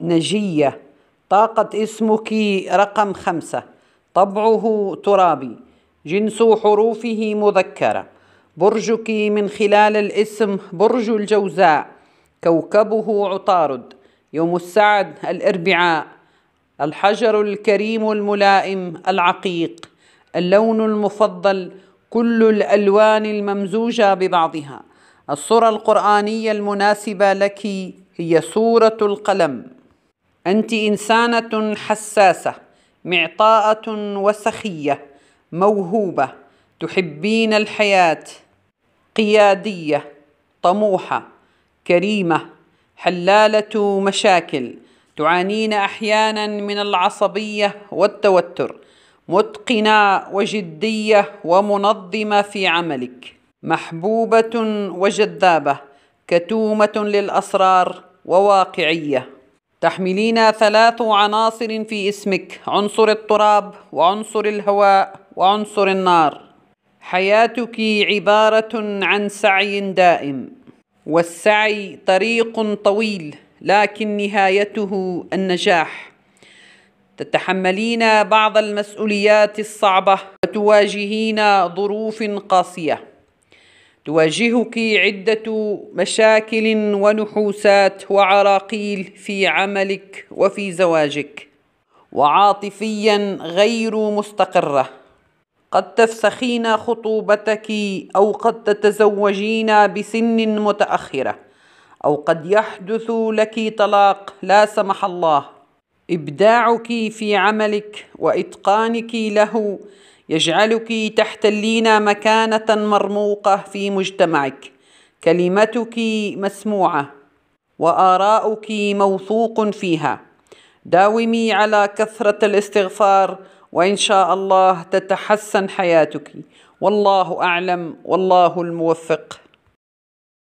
نجية طاقة اسمك رقم خمسة طبعه ترابي جنس حروفه مذكرة برجك من خلال الاسم برج الجوزاء كوكبه عطارد يوم السعد الاربعاء الحجر الكريم الملائم العقيق اللون المفضل كل الالوان الممزوجه ببعضها الصوره القرانيه المناسبه لك هي صوره القلم أنت إنسانة حساسة معطاءة وسخية موهوبة تحبين الحياة قيادية طموحة كريمة حلالة مشاكل تعانين أحيانا من العصبية والتوتر متقنة وجدية ومنظمة في عملك محبوبة وجذابة كتومة للأسرار وواقعية تحملين ثلاث عناصر في اسمك عنصر التراب وعنصر الهواء وعنصر النار حياتك عبارة عن سعي دائم والسعي طريق طويل لكن نهايته النجاح تتحملين بعض المسؤوليات الصعبة وتواجهين ظروف قاسية تواجهك عدة مشاكل ونحوسات وعراقيل في عملك وفي زواجك وعاطفيا غير مستقرة قد تفسخين خطوبتك أو قد تتزوجين بسن متأخرة أو قد يحدث لك طلاق لا سمح الله إبداعك في عملك وإتقانك له يجعلك تحتلين مكانة مرموقة في مجتمعك كلمتك مسموعة وآراؤك موثوق فيها داومي على كثرة الاستغفار وإن شاء الله تتحسن حياتك والله أعلم والله الموفق